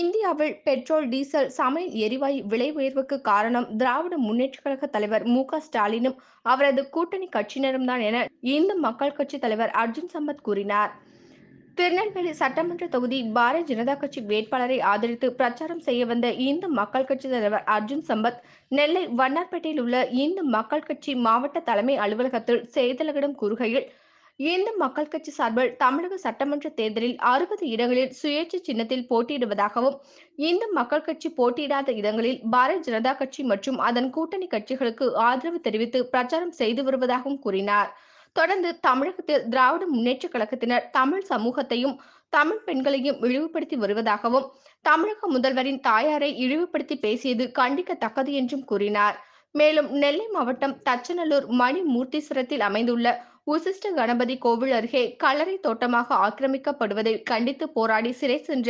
இந்தியாவில் petrol diesel சமையல் எரிவாயு விலை உயர்வுக்கு காரணம் திராவிட முன்னேற்ற கழக தலைவர் மு ஸ்டாலினும் அவரது கூட்டணி கட்சியினரும் தான் என இந்து மக்கள் கட்சி தலைவர் அர்ஜுன் சம்பத் கூறினார் திருநெல்வேலி சட்டமன்ற தொகுதி பாரதிய ஜனதா கட்சி வேட்பாளரை ஆதரித்து பிரச்சாரம் செய்ய வந்த இந்து மக்கள் கட்சி தலைவர் அர்ஜுன் சம்பத் நெல்லை வண்ணார்பேட்டையில் உள்ள இந்து மக்கள் கட்சி மாவட்ட தலைமை அலுவலகத்தில் செய்தியாளர்களிடம் கூறுகையில் இந்து மக்கள் கட்சி சார்பில் தமிழக சட்டமன்ற தேர்தலில் அறுபது இடங்களில் சுயேட்சை சின்னத்தில் போட்டியிடுவதாகவும் இந்து மக்கள் கட்சி போட்டியிடாத இடங்களில் பாரதிய ஜனதா கட்சி மற்றும் அதன் கூட்டணி கட்சிகளுக்கு ஆதரவு தெரிவித்து பிரச்சாரம் செய்து வருவதாகவும் கூறினார் தொடர்ந்து தமிழகத்தில் திராவிட முன்னேற்ற கழகத்தினர் தமிழ் சமூகத்தையும் தமிழ் பெண்களையும் இழிவுபடுத்தி வருவதாகவும் தமிழக முதல்வரின் தாயாரை இழிவுபடுத்தி பேசியது கண்டிக்கத்தக்கது என்றும் கூறினார் மேலும் நெல்லை மாவட்டம் தச்சநல்லூர் மணி அமைந்துள்ள உசிஷ்ட கணபதி கோவில் அருகே கல்லறை தோட்டமாக ஆக்கிரமிக்கப்படுவதை கண்டித்து போராடி சிறை சென்ற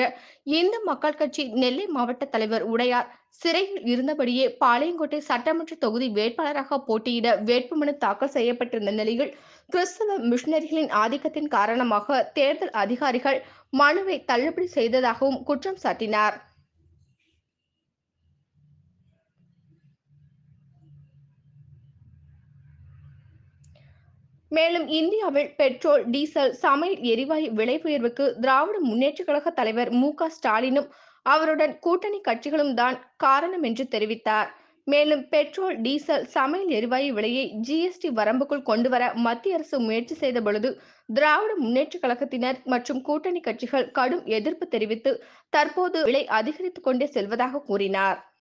இந்து மக்கள் கட்சி நெல்லை மாவட்ட தலைவர் உடையார் சிறையில் இருந்தபடியே பாளையங்கோட்டை சட்டமன்ற தொகுதி வேட்பாளராக போட்டியிட வேட்புமனு தாக்கல் செய்யப்பட்டிருந்த நிலையில் கிறிஸ்தவ மிஷினரிகளின் ஆதிக்கத்தின் காரணமாக தேர்தல் அதிகாரிகள் மனுவை தள்ளுபடி செய்ததாகவும் குற்றம் சாட்டினார் மேலும் இந்தியாவில் பெட்ரோல் டீசல் சமையல் எரிவாயு விலை உயர்வுக்கு திராவிட முன்னேற்றக் கழக தலைவர் மு ஸ்டாலினும் அவருடன் கூட்டணி கட்சிகளும் தான் காரணம் என்று தெரிவித்தார் மேலும் பெட்ரோல் டீசல் சமையல் எரிவாயு விலையை ஜிஎஸ்டி வரம்புக்குள் கொண்டுவர மத்திய அரசு முயற்சி செய்த பொழுது திராவிட முன்னேற்ற கழகத்தினர் மற்றும் கூட்டணி கட்சிகள் கடும் எதிர்ப்பு தெரிவித்து தற்போது விலை அதிகரித்துக் கொண்டே செல்வதாக கூறினார்